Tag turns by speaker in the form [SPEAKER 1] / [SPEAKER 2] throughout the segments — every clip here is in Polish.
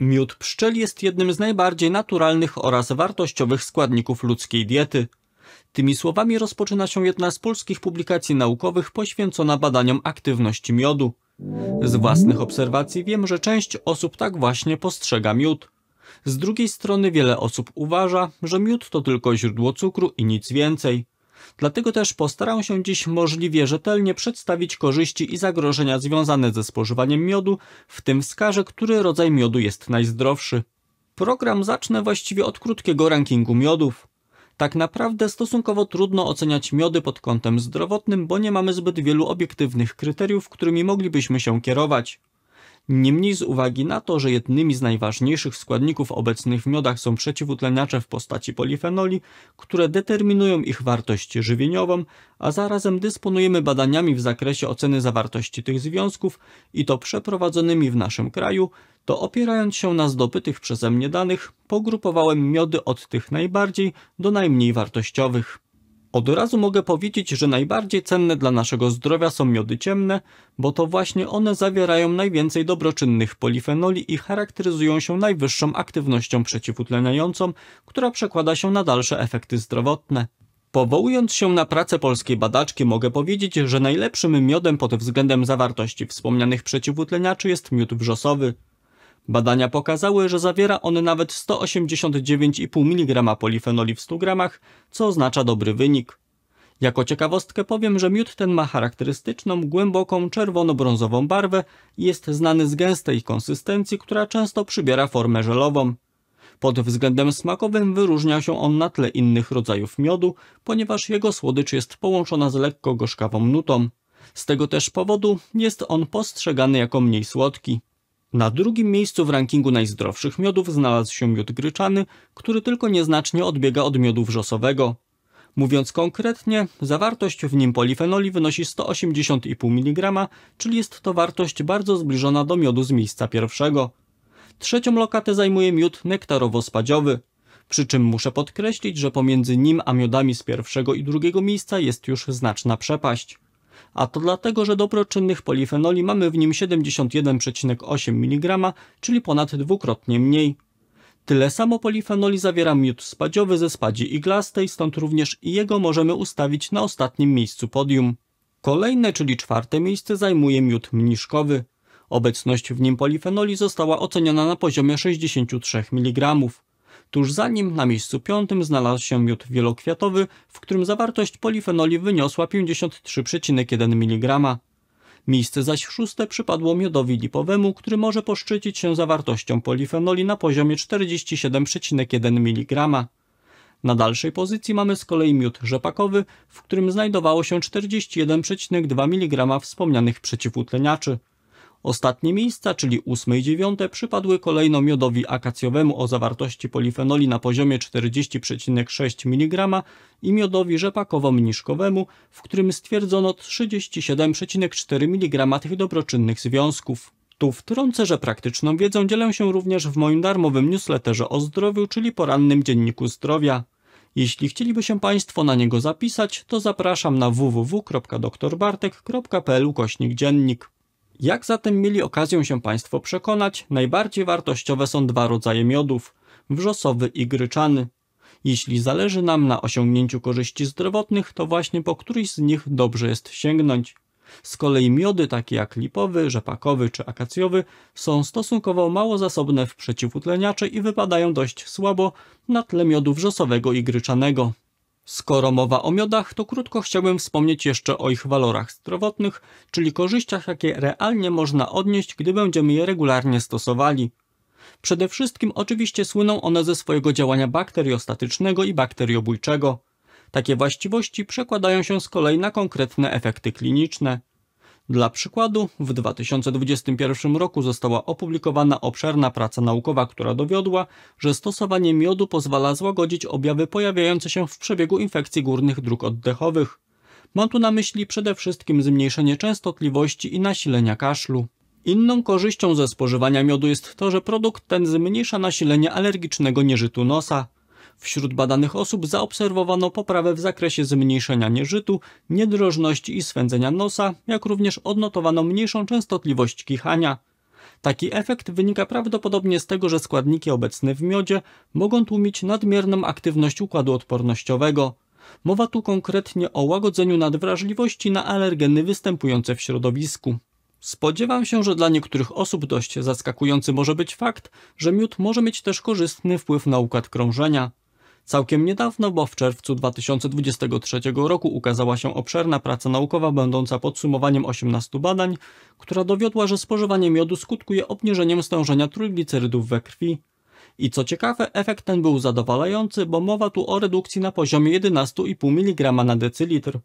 [SPEAKER 1] Miód pszczel jest jednym z najbardziej naturalnych oraz wartościowych składników ludzkiej diety. Tymi słowami rozpoczyna się jedna z polskich publikacji naukowych poświęcona badaniom aktywności miodu. Z własnych obserwacji wiem, że część osób tak właśnie postrzega miód. Z drugiej strony wiele osób uważa, że miód to tylko źródło cukru i nic więcej. Dlatego też postaram się dziś możliwie rzetelnie przedstawić korzyści i zagrożenia związane ze spożywaniem miodu, w tym wskażę, który rodzaj miodu jest najzdrowszy. Program zacznę właściwie od krótkiego rankingu miodów. Tak naprawdę stosunkowo trudno oceniać miody pod kątem zdrowotnym, bo nie mamy zbyt wielu obiektywnych kryteriów, którymi moglibyśmy się kierować. Niemniej z uwagi na to, że jednymi z najważniejszych składników obecnych w miodach są przeciwutleniacze w postaci polifenoli, które determinują ich wartość żywieniową, a zarazem dysponujemy badaniami w zakresie oceny zawartości tych związków i to przeprowadzonymi w naszym kraju, to opierając się na zdobytych przeze mnie danych, pogrupowałem miody od tych najbardziej do najmniej wartościowych. Od razu mogę powiedzieć, że najbardziej cenne dla naszego zdrowia są miody ciemne, bo to właśnie one zawierają najwięcej dobroczynnych polifenoli i charakteryzują się najwyższą aktywnością przeciwutleniającą, która przekłada się na dalsze efekty zdrowotne. Powołując się na pracę polskiej badaczki mogę powiedzieć, że najlepszym miodem pod względem zawartości wspomnianych przeciwutleniaczy jest miód wrzosowy. Badania pokazały, że zawiera on nawet 189,5 mg polifenoli w 100 g, co oznacza dobry wynik. Jako ciekawostkę powiem, że miód ten ma charakterystyczną, głęboką, czerwono-brązową barwę i jest znany z gęstej konsystencji, która często przybiera formę żelową. Pod względem smakowym wyróżnia się on na tle innych rodzajów miodu, ponieważ jego słodycz jest połączona z lekko gorzkawą nutą. Z tego też powodu jest on postrzegany jako mniej słodki. Na drugim miejscu w rankingu najzdrowszych miodów znalazł się miód gryczany, który tylko nieznacznie odbiega od miodu wrzosowego. Mówiąc konkretnie, zawartość w nim polifenoli wynosi 180,5 mg, czyli jest to wartość bardzo zbliżona do miodu z miejsca pierwszego. Trzecią lokatę zajmuje miód nektarowo-spadziowy. Przy czym muszę podkreślić, że pomiędzy nim a miodami z pierwszego i drugiego miejsca jest już znaczna przepaść a to dlatego, że dobroczynnych polifenoli mamy w nim 71,8 mg, czyli ponad dwukrotnie mniej. Tyle samo polifenoli zawiera miód spadziowy ze spadzi iglastej, stąd również jego możemy ustawić na ostatnim miejscu podium. Kolejne, czyli czwarte miejsce zajmuje miód mniszkowy. Obecność w nim polifenoli została oceniona na poziomie 63 mg. Tuż za nim na miejscu piątym znalazł się miód wielokwiatowy, w którym zawartość polifenoli wyniosła 53,1 mg. Miejsce zaś szóste przypadło miodowi lipowemu, który może poszczycić się zawartością polifenoli na poziomie 47,1 mg. Na dalszej pozycji mamy z kolei miód rzepakowy, w którym znajdowało się 41,2 mg wspomnianych przeciwutleniaczy. Ostatnie miejsca, czyli ósme i dziewiąte, przypadły kolejno miodowi akacjowemu o zawartości polifenoli na poziomie 40,6 mg i miodowi rzepakowo-mniszkowemu, w którym stwierdzono 37,4 mg tych dobroczynnych związków. Tu wtrącę, że praktyczną wiedzą dzielę się również w moim darmowym newsletterze o zdrowiu, czyli porannym dzienniku zdrowia. Jeśli chcieliby się Państwo na niego zapisać, to zapraszam na www.doktorbartek.pl kośnik dziennik. Jak zatem mieli okazję się Państwo przekonać, najbardziej wartościowe są dwa rodzaje miodów wrzosowy i gryczany. Jeśli zależy nam na osiągnięciu korzyści zdrowotnych, to właśnie po któryś z nich dobrze jest sięgnąć. Z kolei miody takie jak lipowy, rzepakowy czy akacjowy są stosunkowo mało zasobne w przeciwutleniacze i wypadają dość słabo na tle miodu wrzosowego i gryczanego. Skoro mowa o miodach, to krótko chciałbym wspomnieć jeszcze o ich walorach zdrowotnych, czyli korzyściach, jakie realnie można odnieść, gdy będziemy je regularnie stosowali. Przede wszystkim oczywiście słyną one ze swojego działania bakteriostatycznego i bakteriobójczego. Takie właściwości przekładają się z kolei na konkretne efekty kliniczne. Dla przykładu, w 2021 roku została opublikowana obszerna praca naukowa, która dowiodła, że stosowanie miodu pozwala złagodzić objawy pojawiające się w przebiegu infekcji górnych dróg oddechowych. Mam tu na myśli przede wszystkim zmniejszenie częstotliwości i nasilenia kaszlu. Inną korzyścią ze spożywania miodu jest to, że produkt ten zmniejsza nasilenie alergicznego nieżytu nosa. Wśród badanych osób zaobserwowano poprawę w zakresie zmniejszenia nieżytu, niedrożności i swędzenia nosa, jak również odnotowano mniejszą częstotliwość kichania. Taki efekt wynika prawdopodobnie z tego, że składniki obecne w miodzie mogą tłumić nadmierną aktywność układu odpornościowego. Mowa tu konkretnie o łagodzeniu nadwrażliwości na alergeny występujące w środowisku. Spodziewam się, że dla niektórych osób dość zaskakujący może być fakt, że miód może mieć też korzystny wpływ na układ krążenia. Całkiem niedawno, bo w czerwcu 2023 roku ukazała się obszerna praca naukowa będąca podsumowaniem 18 badań, która dowiodła, że spożywanie miodu skutkuje obniżeniem stężenia trójglicerydów we krwi. I co ciekawe, efekt ten był zadowalający, bo mowa tu o redukcji na poziomie 11,5 mg na decylitr.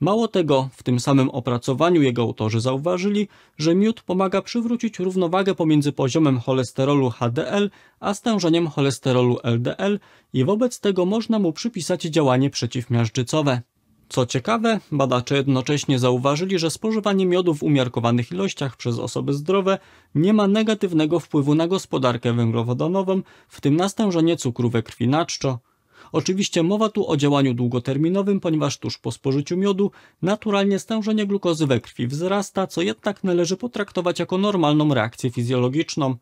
[SPEAKER 1] Mało tego, w tym samym opracowaniu jego autorzy zauważyli, że miód pomaga przywrócić równowagę pomiędzy poziomem cholesterolu HDL a stężeniem cholesterolu LDL i wobec tego można mu przypisać działanie przeciwmiażdżycowe. Co ciekawe, badacze jednocześnie zauważyli, że spożywanie miodu w umiarkowanych ilościach przez osoby zdrowe nie ma negatywnego wpływu na gospodarkę węglowodanową, w tym na stężenie cukru we krwi na czczo, Oczywiście mowa tu o działaniu długoterminowym, ponieważ tuż po spożyciu miodu naturalnie stężenie glukozy we krwi wzrasta, co jednak należy potraktować jako normalną reakcję fizjologiczną.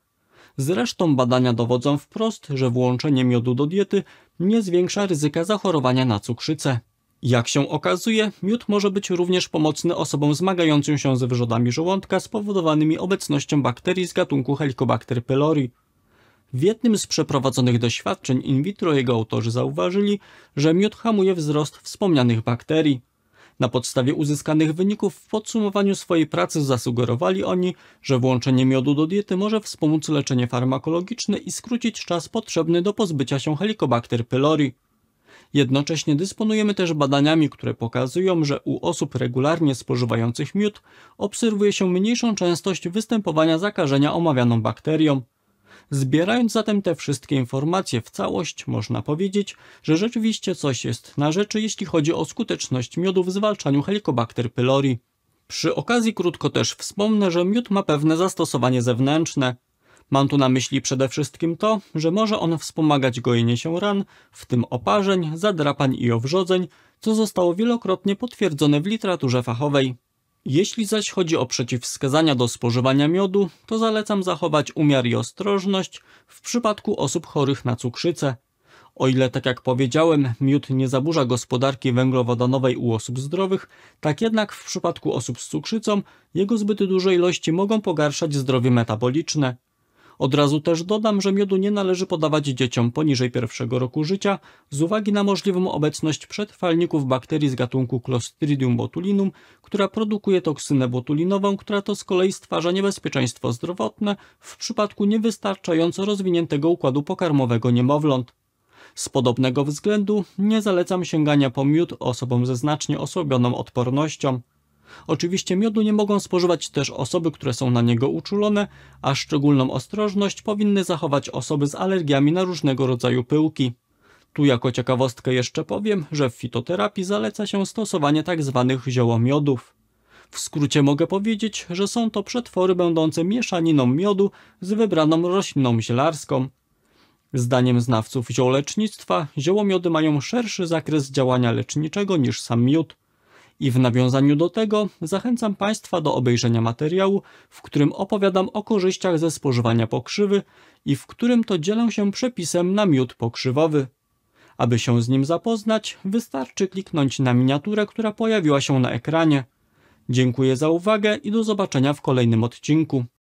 [SPEAKER 1] Zresztą badania dowodzą wprost, że włączenie miodu do diety nie zwiększa ryzyka zachorowania na cukrzycę. Jak się okazuje, miód może być również pomocny osobom zmagającym się z wyrzodami żołądka spowodowanymi obecnością bakterii z gatunku Helicobacter pylori. W jednym z przeprowadzonych doświadczeń in vitro jego autorzy zauważyli, że miód hamuje wzrost wspomnianych bakterii. Na podstawie uzyskanych wyników w podsumowaniu swojej pracy zasugerowali oni, że włączenie miodu do diety może wspomóc leczenie farmakologiczne i skrócić czas potrzebny do pozbycia się Helicobacter pylori. Jednocześnie dysponujemy też badaniami, które pokazują, że u osób regularnie spożywających miód obserwuje się mniejszą częstość występowania zakażenia omawianą bakterią. Zbierając zatem te wszystkie informacje w całość, można powiedzieć, że rzeczywiście coś jest na rzeczy, jeśli chodzi o skuteczność miodu w zwalczaniu Helicobacter pylori. Przy okazji krótko też wspomnę, że miód ma pewne zastosowanie zewnętrzne. Mam tu na myśli przede wszystkim to, że może on wspomagać gojenie się ran, w tym oparzeń, zadrapań i owrzodzeń, co zostało wielokrotnie potwierdzone w literaturze fachowej. Jeśli zaś chodzi o przeciwwskazania do spożywania miodu, to zalecam zachować umiar i ostrożność w przypadku osób chorych na cukrzycę. O ile, tak jak powiedziałem, miód nie zaburza gospodarki węglowodanowej u osób zdrowych, tak jednak w przypadku osób z cukrzycą jego zbyt duże ilości mogą pogarszać zdrowie metaboliczne. Od razu też dodam, że miodu nie należy podawać dzieciom poniżej pierwszego roku życia z uwagi na możliwą obecność przetrwalników bakterii z gatunku Clostridium botulinum, która produkuje toksynę botulinową, która to z kolei stwarza niebezpieczeństwo zdrowotne w przypadku niewystarczająco rozwiniętego układu pokarmowego niemowląt. Z podobnego względu nie zalecam sięgania po miód osobom ze znacznie osłabioną odpornością. Oczywiście miodu nie mogą spożywać też osoby, które są na niego uczulone, a szczególną ostrożność powinny zachować osoby z alergiami na różnego rodzaju pyłki. Tu jako ciekawostkę jeszcze powiem, że w fitoterapii zaleca się stosowanie tzw. Tak ziołomiodów. W skrócie mogę powiedzieć, że są to przetwory będące mieszaniną miodu z wybraną rośliną zielarską. Zdaniem znawców ziołolecznictwa, ziołomiody mają szerszy zakres działania leczniczego niż sam miód. I w nawiązaniu do tego zachęcam Państwa do obejrzenia materiału, w którym opowiadam o korzyściach ze spożywania pokrzywy i w którym to dzielę się przepisem na miód pokrzywowy. Aby się z nim zapoznać, wystarczy kliknąć na miniaturę, która pojawiła się na ekranie. Dziękuję za uwagę i do zobaczenia w kolejnym odcinku.